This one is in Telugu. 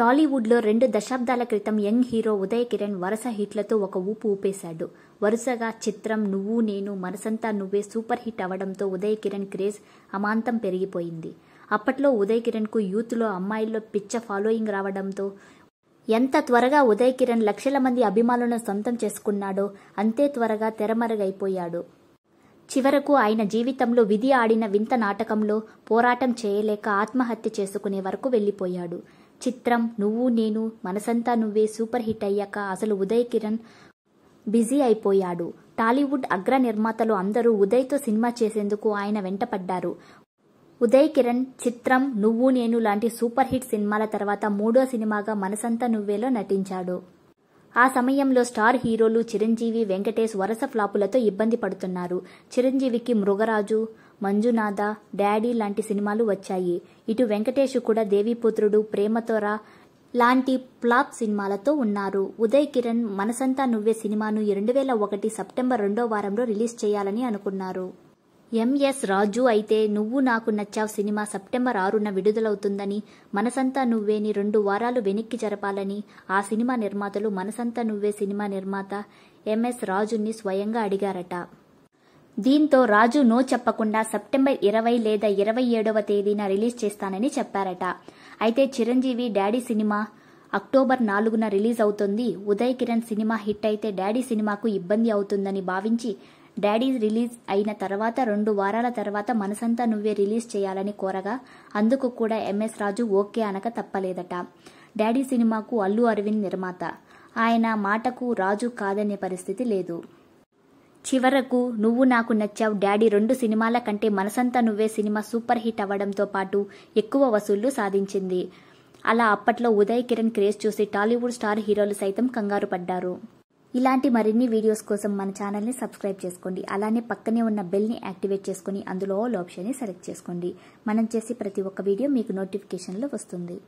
టాలీవుడ్లో రెండు దశాబ్దాల క్రితం యంగ్ హీరో ఉదయ్ కిరణ్ వరుస హిట్లతో ఒక ఊపు ఊపేశాడు వరుసగా చిత్రం నువ్వు నేను మనసంతా నువ్వే సూపర్ హిట్ అవడంతో ఉదయ్ కిరణ్ క్రేజ్ అమాంతం పెరిగిపోయింది అప్పట్లో ఉదయ్ కిరణ్కు యూత్లో అమ్మాయిల్లో పిచ్చ ఫాలోయింగ్ రావడంతో ఎంత త్వరగా ఉదయ్ కిరణ్ లక్షల మంది అభిమానులను సొంతం చేసుకున్నాడో అంతే త్వరగా తెరమరుగైపోయాడు చివరకు ఆయన జీవితంలో విధి ఆడిన వింత నాటకంలో పోరాటం చేయలేక ఆత్మహత్య చేసుకునే వరకు వెళ్ళిపోయాడు చిత్రం నువ్వు నేను మనసంతా నువ్వే సూపర్ హిట్ అయ్యాక అసలు ఉదయ్ కిరణ్ బిజీ అయిపోయాడు టాలీవుడ్ అగ్ర నిర్మాతలు అందరూ ఉదయ్తో సినిమా చేసేందుకు ఆయన వెంటపడ్డారు ఉదయ్ కిరణ్ చిత్రం నువ్వు నేను లాంటి సూపర్ హిట్ సినిమాల తర్వాత మూడో సినిమాగా మనసంతా నువ్వేలో నటించాడు ఆ సమయంలో స్టార్ హీరోలు చిరంజీవి వెంకటేష్ వరుస ఫ్లాపులతో ఇబ్బంది పడుతున్నారు చిరంజీవికి మృగరాజు మంజునాథ డాడీ లాంటి సినిమాలు వచ్చాయి ఇటు వెంకటేష్ కూడా దేవిపుత్రుడు ప్రేమతోరా లాంటి ప్లాప్ సినిమాలతో ఉన్నారు ఉదయ్ కిరణ్ మనసంతా నువ్వే సినిమాను రెండు వేల ఒకటి సెప్టెంబర్ రెండో వారంలో రిలీజ్ చేయాలని అనుకున్నారు ఎంఎస్ రాజు అయితే నువ్వు నాకు నచ్చావు సినిమా సెప్టెంబర్ ఆరున విడుదలవుతుందని మనసంతా నువ్వేని రెండు వారాలు వెనక్కి జరపాలని ఆ సినిమా నిర్మాతలు మనసంతా నువ్వే సినిమా నిర్మాత ఎంఎస్ రాజుని స్వయంగా అడిగారట దీంతో రాజు నో చెప్పకుండా సెప్టెంబర్ ఇరవై లేదా ఇరవై ఏడవ తేదీన రిలీజ్ చేస్తానని చెప్పారట అయితే చిరంజీవి డాడీ సినిమా అక్టోబర్ నాలుగున రిలీజ్ అవుతుంది ఉదయ్ కిరణ్ సినిమా హిట్ అయితే డాడీ సినిమాకు ఇబ్బంది అవుతుందని భావించి డాడీ రిలీజ్ అయిన తర్వాత రెండు వారాల తర్వాత మనసంతా నువ్వే రిలీజ్ చేయాలని కోరగా అందుకు కూడా ఎంఎస్ రాజు ఓకే అనక తప్పలేదట డాడీ సినిమాకు అల్లు అరవింద్ నిర్మాత ఆయన మాటకు రాజు కాదనే పరిస్థితి లేదు చివరకు నువ్వు నాకు నచ్చావు డాడీ రెండు సినిమాల కంటే మనసంతా నువ్వే సినిమా సూపర్ హిట్ అవ్వడంతో పాటు ఎక్కువ వసూళ్లు సాధించింది అలా అప్పట్లో ఉదయ్ కిరణ్ క్రేజ్ చూసి టాలీవుడ్ స్టార్ హీరోలు సైతం కంగారు పడ్డారు ఇలాంటి మరిన్ని వీడియోస్ కోసం మన ఛానల్ని సబ్స్క్రైబ్ చేసుకోండి అలానే పక్కనే ఉన్న బెల్ని యాక్టివేట్ చేసుకుని అందులో ఆల్ ఆప్షన్ని సెలెక్ట్ చేసుకోండి మనం చేసే ప్రతి ఒక్క వీడియో మీకు నోటిఫికేషన్లో వస్తుంది